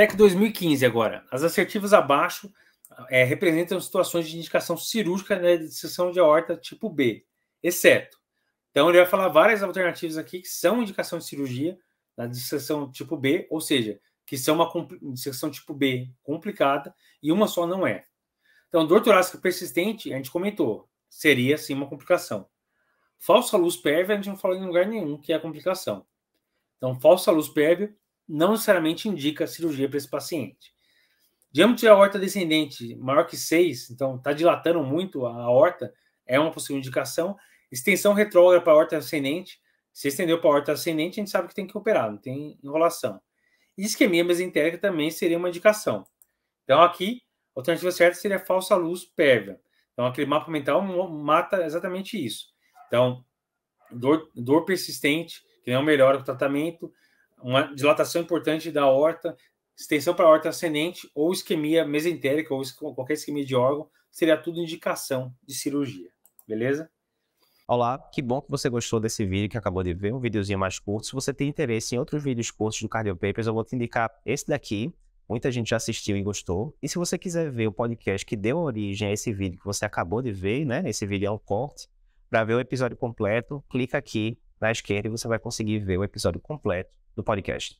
Tec 2015 agora. As assertivas abaixo é, representam situações de indicação cirúrgica na né, disseção de aorta tipo B, exceto. Então, ele vai falar várias alternativas aqui que são indicação de cirurgia na né, disseção tipo B, ou seja, que são uma disseção tipo B complicada e uma só não é. Então, dor torácica persistente, a gente comentou, seria sim uma complicação. Falsa luz pérvia, a gente não falou em lugar nenhum que é a complicação. Então, falsa luz pérvia não necessariamente indica cirurgia para esse paciente. Diâmetro de aorta descendente maior que 6, então está dilatando muito a aorta, é uma possível indicação. Extensão retrógrada para a aorta ascendente, se estendeu para a aorta ascendente, a gente sabe que tem que operar, não tem enrolação. Isquemia mesentérica também seria uma indicação. Então aqui, a alternativa certa seria falsa luz pérvia. Então aquele mapa mental mata exatamente isso. Então, dor, dor persistente, que não melhora o tratamento, uma dilatação importante da horta, extensão para a horta ascendente ou isquemia mesentérica ou qualquer isquemia de órgão, seria tudo indicação de cirurgia, beleza? Olá, que bom que você gostou desse vídeo que acabou de ver, um videozinho mais curto. Se você tem interesse em outros vídeos curtos do Cardio Papers, eu vou te indicar esse daqui. Muita gente já assistiu e gostou. E se você quiser ver o podcast que deu origem a esse vídeo que você acabou de ver, né? Esse vídeo é um corte. Para ver o episódio completo, clica aqui na esquerda e você vai conseguir ver o episódio completo do podcast.